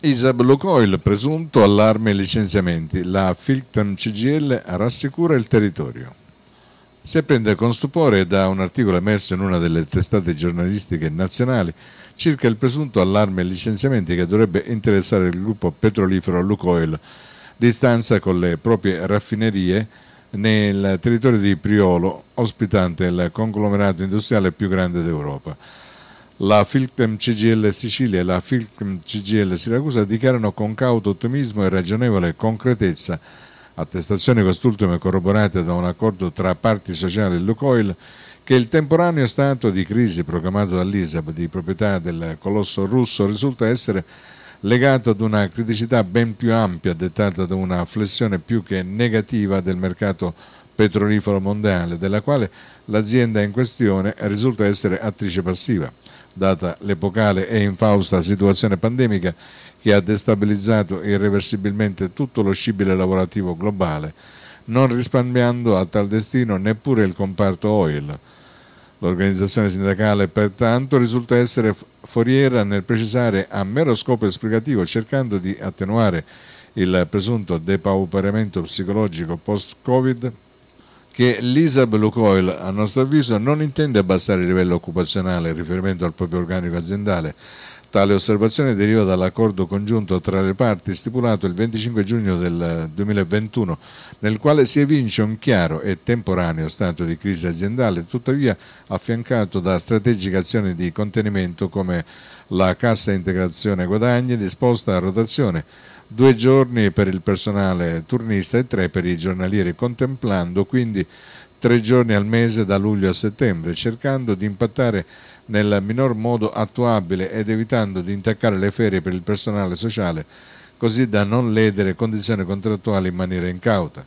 ISA bloccò presunto allarme licenziamenti. La Filctam CGL rassicura il territorio. Si apprende con stupore da un articolo emerso in una delle testate giornalistiche nazionali circa il presunto allarme licenziamenti che dovrebbe interessare il gruppo petrolifero Lucoil di stanza con le proprie raffinerie nel territorio di Priolo, ospitante il conglomerato industriale più grande d'Europa la Filctem CGL Sicilia e la Filctem CGL Siracusa dichiarano con cauto ottimismo e ragionevole concretezza attestazioni quest'ultime corroborate da un accordo tra parti sociali e Lukoil, che il temporaneo stato di crisi proclamato dall'ISAB di proprietà del colosso russo risulta essere legato ad una criticità ben più ampia dettata da una flessione più che negativa del mercato petrolifero mondiale, della quale l'azienda in questione risulta essere attrice passiva data l'epocale e infausta situazione pandemica che ha destabilizzato irreversibilmente tutto lo scibile lavorativo globale, non risparmiando a tal destino neppure il comparto oil. L'organizzazione sindacale pertanto risulta essere foriera nel precisare a mero scopo esplicativo, cercando di attenuare il presunto depauperamento psicologico post-Covid che l'ISAB Lucoil, a nostro avviso, non intende abbassare il livello occupazionale in riferimento al proprio organico aziendale. Tale osservazione deriva dall'accordo congiunto tra le parti stipulato il 25 giugno del 2021, nel quale si evince un chiaro e temporaneo stato di crisi aziendale, tuttavia affiancato da strategiche azioni di contenimento come la cassa integrazione guadagni disposta a rotazione, due giorni per il personale turnista e tre per i giornalieri, contemplando quindi tre giorni al mese da luglio a settembre, cercando di impattare nel minor modo attuabile ed evitando di intaccare le ferie per il personale sociale, così da non ledere condizioni contrattuali in maniera incauta.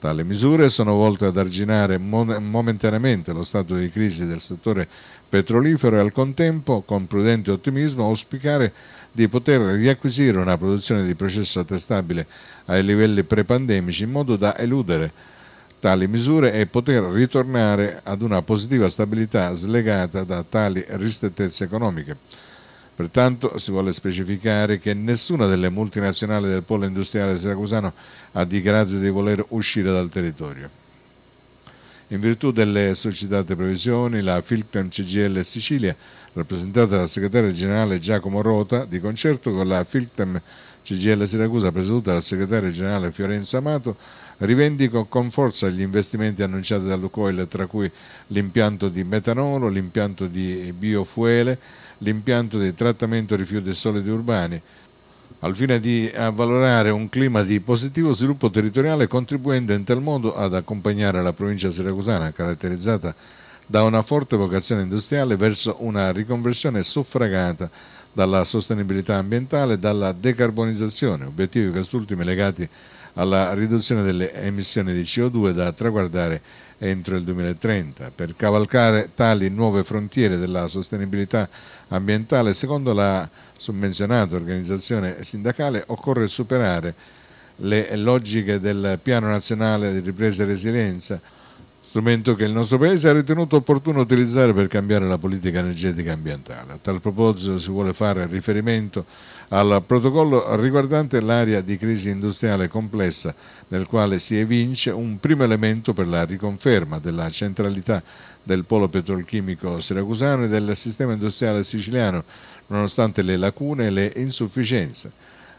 Tali misure sono volte ad arginare momentaneamente lo stato di crisi del settore petrolifero e al contempo, con prudente ottimismo, auspicare di poter riacquisire una produzione di processo attestabile ai livelli prepandemici in modo da eludere tali misure e poter ritornare ad una positiva stabilità slegata da tali ristrettezze economiche. Pertanto si vuole specificare che nessuna delle multinazionali del polo industriale siracusano ha dichiarato di voler uscire dal territorio. In virtù delle sollecitate previsioni, la Filctam CGL Sicilia, rappresentata dal segretario generale Giacomo Rota, di concerto con la Filctam CGL CGL Siracusa, presieduta dal segretario generale Fiorenzo Amato, rivendica con forza gli investimenti annunciati dall'Ucoil, tra cui l'impianto di metanolo, l'impianto di biofuele, l'impianto di trattamento rifiuti solidi urbani, al fine di avvalorare un clima di positivo sviluppo territoriale contribuendo in tal modo ad accompagnare la provincia siracusana caratterizzata da una forte vocazione industriale verso una riconversione suffragata dalla sostenibilità ambientale e dalla decarbonizzazione, obiettivi quest'ultimi legati alla riduzione delle emissioni di CO2 da traguardare entro il 2030. Per cavalcare tali nuove frontiere della sostenibilità ambientale, secondo la summenzionata organizzazione sindacale, occorre superare le logiche del Piano Nazionale di Ripresa e Resilienza, strumento che il nostro Paese ha ritenuto opportuno utilizzare per cambiare la politica energetica e ambientale. A tal proposito si vuole fare riferimento al protocollo riguardante l'area di crisi industriale complessa nel quale si evince un primo elemento per la riconferma della centralità del polo petrolchimico siracusano e del sistema industriale siciliano, nonostante le lacune e le insufficienze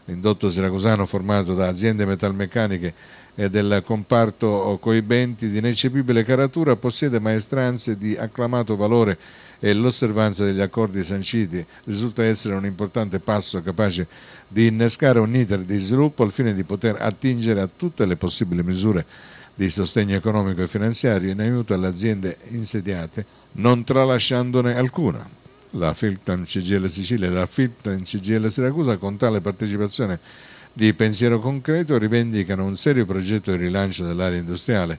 l'indotto siracusano formato da aziende metalmeccaniche e del comparto coibenti di ineccepibile caratura possiede maestranze di acclamato valore e l'osservanza degli accordi sanciti risulta essere un importante passo capace di innescare un iter di sviluppo al fine di poter attingere a tutte le possibili misure di sostegno economico e finanziario in aiuto alle aziende insediate, non tralasciandone alcuna la FILTAM CGL Sicilia e la FILTAM CGL Siracusa con tale partecipazione di pensiero concreto rivendicano un serio progetto di rilancio dell'area industriale,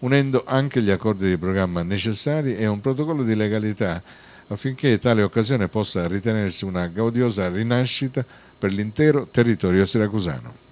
unendo anche gli accordi di programma necessari e un protocollo di legalità affinché tale occasione possa ritenersi una gaudiosa rinascita per l'intero territorio siracusano.